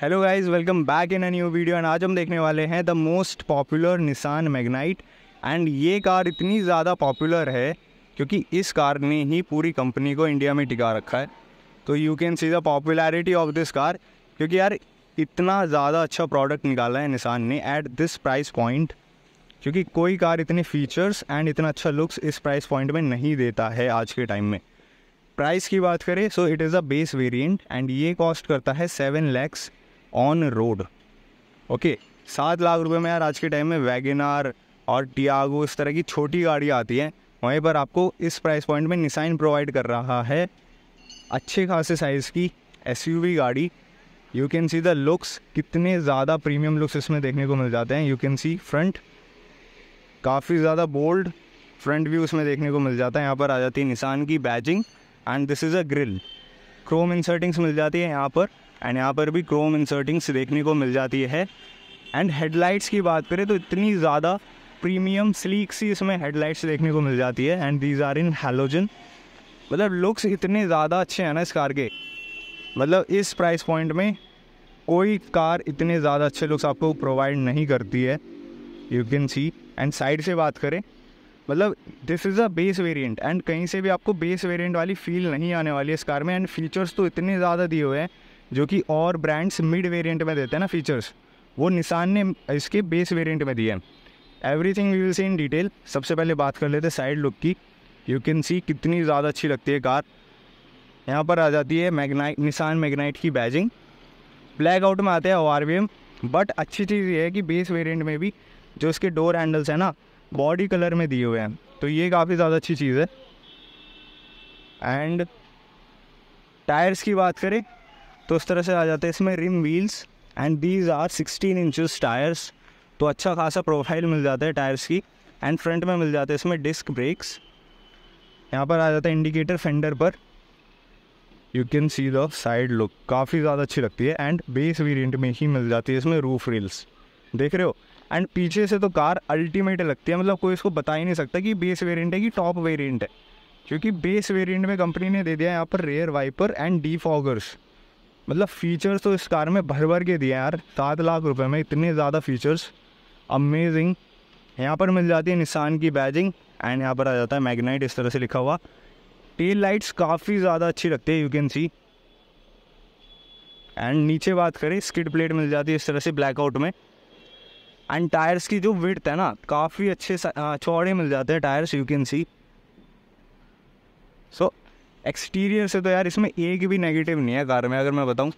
hello guys welcome back in a new video and आज हम देखने वाले हैं the most popular Nissan Magnite and ये कार इतनी ज़्यादा पॉपुलर है क्योंकि इस कार ने ही पूरी कंपनी को इंडिया में टिका रखा है तो you can see the popularity of this car क्योंकि यार इतना ज़्यादा अच्छा प्रोडक्ट निकाला है निसान ने एट दिस प्राइस पॉइंट क्योंकि कोई कार इतने फीचर्स एंड इतना अच्छा लुक्स इस प्राइस पॉइंट में नहीं देता है आज के टाइम में प्राइस की बात करें so it is a base variant and ये कॉस्ट करता है seven lakhs on road okay सात लाख रुपए में यार आज के टाइम में वैगन और टियागो इस तरह की छोटी गाड़ियाँ आती हैं वहीं पर आपको इस प्राइस पॉइंट में निशाइन प्रोवाइड कर रहा है अच्छे खासे साइज़ की एस गाड़ी you can see the looks कितने ज़्यादा प्रीमियम लुक्स इसमें देखने को मिल जाते हैं यू कैन सी फ्रंट काफ़ी ज़्यादा बोल्ड फ्रंट व्यू उसमें देखने को मिल जाता है यहाँ पर आ जाती है निशान की badging and this is a grille chrome insertings मिल जाती है यहाँ पर एंड यहाँ पर भी क्रोम इंसर्टिंग्स देखने को मिल जाती है एंड हेडलाइट्स की बात करें तो इतनी ज़्यादा प्रीमियम स्लीक सी इसमें हेडलाइट्स देखने को मिल जाती है and these are in halogen मतलब लुक्स इतने ज़्यादा अच्छे हैं ना इस कार के मतलब इस प्राइस पॉइंट में कोई कार इतने ज़्यादा अच्छे लुक्स आपको प्रोवाइड नहीं करती है you can see and side से बात करें मतलब this is a base variant and कहीं से भी आपको बेस वेरिएंट वाली फील नहीं आने वाली है इस कार में एंड फीचर्स तो इतने ज़्यादा दिए हुए हैं जो कि और ब्रांड्स मिड वेरिएंट में देते हैं ना फीचर्स वो निशान ने इसके बेस वेरिएंट में दिए हैं everything we will see in detail सबसे पहले बात कर लेते हैं साइड लुक की यू कैन सी कितनी ज़्यादा अच्छी लगती है कार यहाँ पर आ जाती है मैगनाइट निशान मैगनाइट की बैजिंग ब्लैक आउट में आते हैं ओ आर एम बट अच्छी चीज़ ये है कि बेस वेरियंट में भी जो इसके डोर हैंडल्स हैं ना बॉडी कलर में दिए हुए हैं तो ये काफ़ी ज़्यादा अच्छी चीज़ है एंड टायर्स की बात करें तो इस तरह से आ जाते हैं इसमें rim wheels and these are 16 inches tyres तो अच्छा खासा प्रोफाइल मिल जाता है टायर्स की एंड फ्रंट में मिल जाते हैं इसमें डिस्क ब्रेक्स यहाँ पर आ जाता है इंडिकेटर फेंडर पर you can see the side look काफ़ी ज़्यादा अच्छी लगती है एंड बेस वेरिएंट में ही मिल जाती है इसमें रूफ रील्स देख रहे हो एंड पीछे से तो कार अल्टीमेट लगती है मतलब कोई इसको बता ही नहीं सकता कि बेस वेरिएंट है कि टॉप वेरिएंट है क्योंकि बेस वेरिएंट में कंपनी ने दे दिया यहाँ पर rear wiper and defoggers मतलब फ़ीचर्स तो इस कार में भर भर के दिए यार सात लाख रुपए में इतने ज़्यादा फ़ीचर्स अमेजिंग यहाँ पर मिल जाती है निशान की बैजिंग एंड यहाँ पर आ जाता है मैगनाइट इस तरह से लिखा हुआ टेल लाइट्स काफ़ी ज़्यादा अच्छी लगती है यू कैन सी एंड नीचे बात करें स्किड प्लेट मिल जाती है इस तरह से ब्लैकआउट में एंड टायर्स की जो विड्थ है ना काफ़ी अच्छे हाँ, चौड़े मिल जाते हैं tyres you can see so exterior से तो यार इसमें एक भी नेगेटिव नहीं है कार में अगर मैं बताऊँ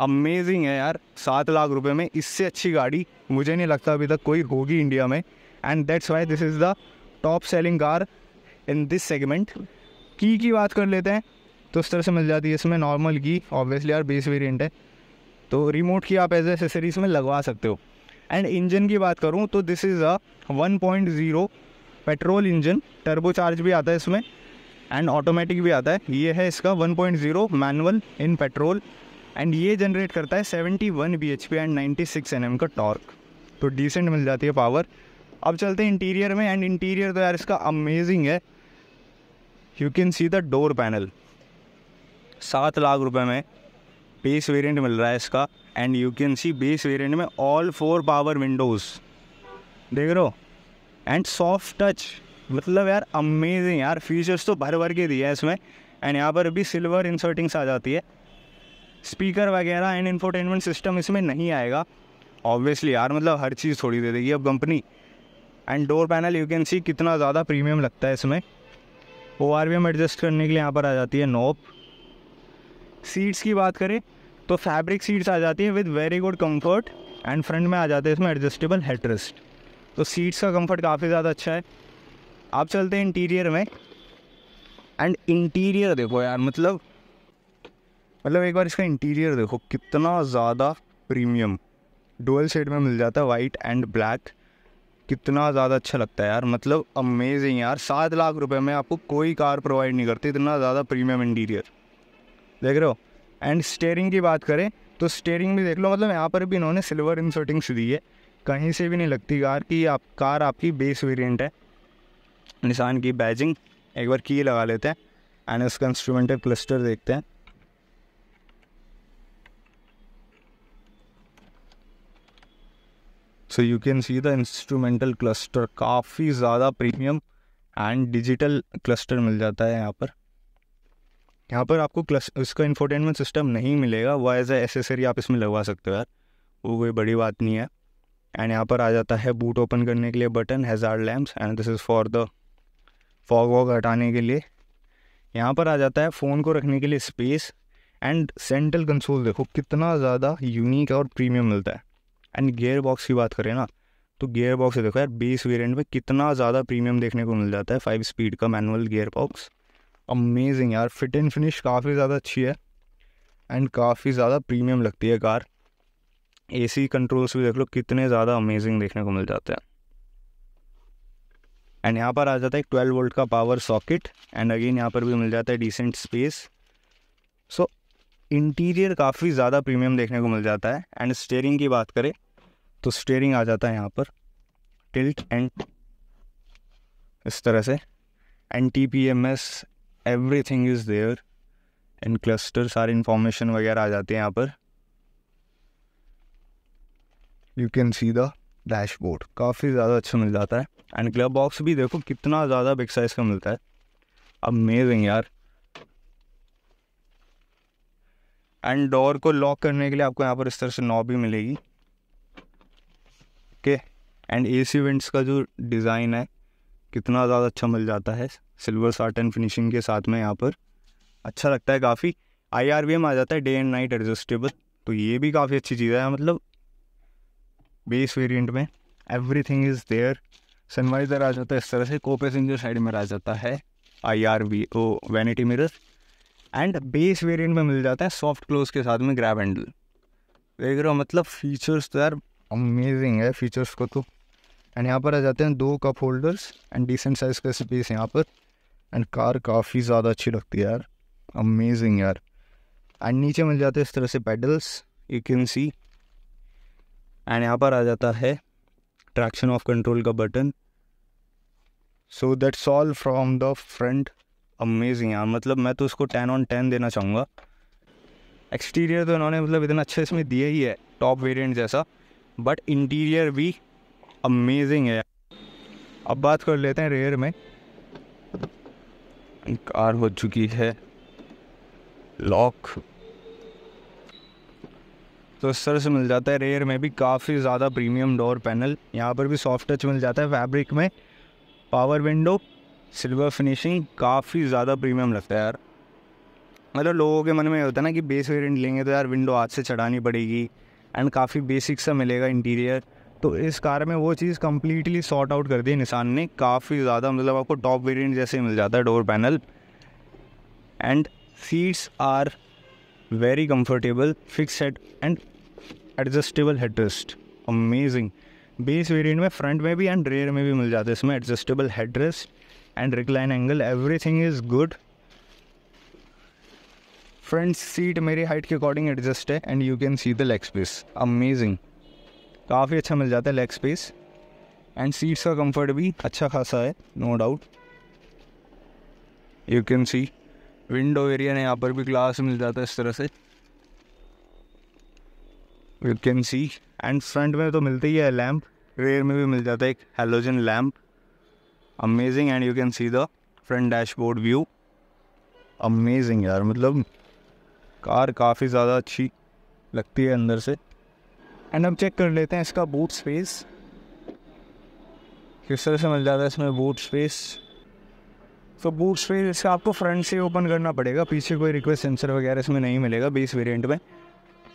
अमेजिंग है यार सात लाख रुपये में इससे अच्छी गाड़ी मुझे नहीं लगता अभी तक कोई होगी इंडिया में and that's why this is the top selling car in this segment की की बात कर लेते हैं तो उस तरह से मिल जाती है इसमें नॉर्मल की ऑब्वियसली यार बेस वेरिएंट है तो रिमोट की आप एज एसेसरीज में लगवा सकते हो एंड इंजन की बात करूँ तो this is a 1.0 petrol engine turbo charge भी आता है इसमें एंड ऑटोमेटिक भी आता है ये है इसका 1.0 मैनुअल इन पेट्रोल एंड ये जनरेट करता है 71 one B H P and ninety six N M का टॉर्क तो डिसेंट मिल जाती है पावर अब चलते हैं इंटीरियर में एंड इंटीरियर तो यार इसका अमेजिंग है you can see the door panel सात लाख रुपए में बेस वेरिएंट मिल रहा है इसका and you can see base variant में ऑल फोर पावर विंडोज़ देख रहे हो एंड सॉफ्ट टच मतलब यार अमेजिंग यार फीचर्स तो भर भर के दिया हैं इसमें एंड यहाँ पर अभी सिल्वर इंसर्टिंग्स आ जाती है स्पीकर वगैरह एंड इंफोटेनमेंट सिस्टम इसमें नहीं आएगा ऑब्वियसली यार मतलब हर चीज़ थोड़ी दे देगी अब company and door panel you can see कितना ज़्यादा प्रीमियम लगता है इसमें O R V M adjust करने के लिए यहाँ पर आ जाती है नोप सीट्स की बात करें तो फैब्रिक सीट्स आ जाती है with very good comfort and front में आ जाते हैं इसमें एडजस्टेबल हेडरेस्ट तो सीट्स का कम्फर्ट काफ़ी ज़्यादा अच्छा है आप चलते हैं इंटीरियर में एंड इंटीरियर देखो यार मतलब मतलब एक बार इसका इंटीरियर देखो कितना ज़्यादा प्रीमियम डुअल शेड में मिल जाता है वाइट एंड ब्लैक कितना ज़्यादा अच्छा लगता है यार मतलब अमेजिंग यार सात लाख रुपए में आपको कोई कार प्रोवाइड नहीं करती इतना ज़्यादा प्रीमियम इंटीरियर देख रहे हो एंड स्टेयरिंग की बात करें तो स्टेयरिंग भी देख लो मतलब यहाँ पर भी इन्होंने सिल्वर इंसर्टिंग्स दी है कहीं से भी नहीं लगती कार की आप कार आपकी बेस वेरियंट है निशान की बैजिंग एक बार की लगा लेते हैं एंड उसका इंस्ट्रूमेंटल क्लस्टर देखते हैं so you can see the instrumental cluster काफ़ी ज़्यादा प्रीमियम एंड डिजिटल क्लस्टर मिल जाता है यहाँ पर यहाँ पर आपको क्लस इसका इंफोटेनमेंट सिस्टम नहीं मिलेगा वो एज एसेसरी आप इसमें लगवा सकते हो यार वो कोई बड़ी बात नहीं है एंड यहाँ पर आ जाता है बूट ओपन करने के लिए button hazard lamps and this is for the fog वॉग हटाने के लिए यहाँ पर आ जाता है फ़ोन को रखने के लिए स्पेस एंड सेंट्रल कंसोल देखो कितना ज़्यादा यूनिक और प्रीमियम मिलता है एंड गेयर बॉक्स की बात करें ना तो गेयर बॉक्स देखो यार बेस वेरिएंट में कितना ज़्यादा प्रीमियम देखने को मिल जाता है फाइव स्पीड का मैनुअल गेयर बॉक्स अमेजिंग यार फिट एंड फिनिश काफ़ी ज़्यादा अच्छी है एंड काफ़ी ज़्यादा प्रीमियम लगती है कार एसी कंट्रोल्स भी देख लो कितने ज़्यादा अमेजिंग देखने को मिल जाते हैं एंड यहाँ पर आ जाता है ट्वेल्व वोल्ट का पावर सॉकेट एंड अगेन यहाँ पर भी मिल जाता है डिसेंट स्पेस सो इंटीरियर काफ़ी ज़्यादा प्रीमियम देखने को मिल जाता है एंड स्टेयरिंग की बात करें तो स्टेयरिंग आ जाता है यहाँ पर टिल्ट एंड इस तरह से and T P M S everything is there and cluster सारे इंफॉर्मेशन वगैरह आ जाते हैं यहाँ पर you can see the dashboard काफ़ी ज़्यादा अच्छा मिल जाता है एंड ग्लव बॉक्स भी देखो कितना ज़्यादा बिग साइज़ का मिलता है अमेजिंग यार एंड डोर को लॉक करने के लिए आपको यहाँ पर इस तरह से नॉब भी मिलेगी okay and A C vents का जो डिज़ाइन है कितना ज़्यादा अच्छा मिल जाता है सिल्वर साट एंड फिनिशिंग के साथ में यहाँ पर अच्छा लगता है काफ़ी आई आर वी एम आ जाता है डे एंड नाइट एडजस्टेबल तो ये भी काफ़ी अच्छी चीज़ है मतलब बेस वेरिएंट में एवरीथिंग इज़ देयर सनवाइज़र आ जाता है इस तरह से को पैसेंजर साइड में आ जाता है आई आर वी ओ vanity mirror and base variant में मिल जाता है सॉफ्ट क्लोज के साथ में ग्रैब हैंडल देख रहे हो मतलब फीचर्स तो यार अमेजिंग है फीचर्स को तो एंड यहाँ पर आ जाते हैं दो cup holders and decent size का स्पेस यहाँ पर एंड कार काफ़ी ज़्यादा अच्छी लगती है यार अमेजिंग यार एंड नीचे मिल जाते हैं इस तरह से pedals you can see and यहाँ पर आ जाता है ट्रैक्शन ऑफ कंट्रोल का button so that's all from the front amazing यार मतलब मैं तो उसको टेन ऑन टेन देना चाहूँगा एक्सटीरियर तो इन्होंने मतलब इतना अच्छे इसमें दिया ही है टॉप वेरिएंट जैसा बट इंटीरियर भी अमेजिंग है अब बात कर लेते हैं रेयर में कार हो चुकी है लॉक तो इस तरह से मिल जाता है रेयर में भी काफ़ी ज़्यादा प्रीमियम डोर पैनल यहाँ पर भी सॉफ्ट टच मिल जाता है फैब्रिक में पावर विंडो सिल्वर फिनिशिंग काफ़ी ज़्यादा प्रीमियम लगता है यार मतलब लोगों के मन में होता है ना कि बेस वेरियंट लेंगे तो यार विंडो हाथ से चढ़ानी पड़ेगी एंड काफ़ी बेसिक सा मिलेगा इंटीरियर तो इस कार में वो चीज़ कम्प्लीटली सॉर्ट आउट कर दी निशान ने काफ़ी ज़्यादा मतलब आपको टॉप वेरियंट जैसे मिल जाता है door panel and seats are very comfortable fix head and adjustable head rest amazing base variant में फ्रंट में भी एंड रेयर में भी मिल जाते हैं इसमें adjustable head rest and recline angle everything is good front seat मेरी हाइट के अकॉर्डिंग एडजस्ट है and you can see the leg space amazing काफ़ी अच्छा मिल जाता है लेग स्पेस एंड सीट्स का कंफर्ट भी अच्छा खासा है no doubt you can see window area यहाँ पर भी ग्लास मिल जाता है इस तरह से you can see and front में तो मिलती ही है लैम्प रेयर में भी मिल जाता है एक halogen lamp amazing and you can see the front dashboard view amazing यार मतलब कार काफ़ी ज़्यादा अच्छी लगती है अंदर से एंड हम चेक कर लेते हैं इसका बूट स्पेस किस तरह से मिल जाता है इसमें boot space so boot space इसका आपको फ्रंट से ओपन करना पड़ेगा पीछे कोई रिक्वेस्ट सेंसर वगैरह इसमें नहीं मिलेगा बेस वेरिएंट में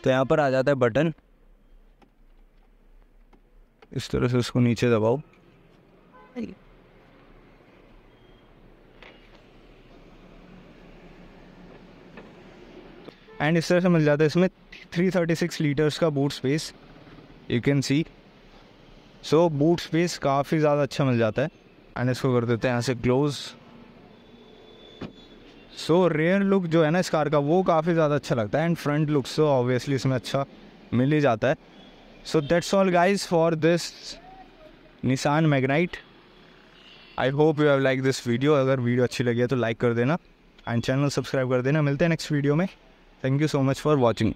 तो यहाँ पर आ जाता है बटन इस तरह से उसको नीचे दबाओ एंड इस तरह से मिल जाता है इसमें 336 लीटर्स का boot space you can see so boot space काफ़ी ज़्यादा अच्छा मिल जाता है एंड इसको कर देते हैं यहाँ से क्लोज़ सो रेयर लुक जो है ना इस कार का वो काफ़ी ज़्यादा अच्छा लगता है and front look so obviously इसमें अच्छा मिल ही जाता है so that's all guys for this Nissan Magnite I hope you have like this video अगर वीडियो अच्छी लगी है तो लाइक कर देना एंड चैनल सब्सक्राइब कर देना मिलते हैं नेक्स्ट वीडियो में thank you so much for watching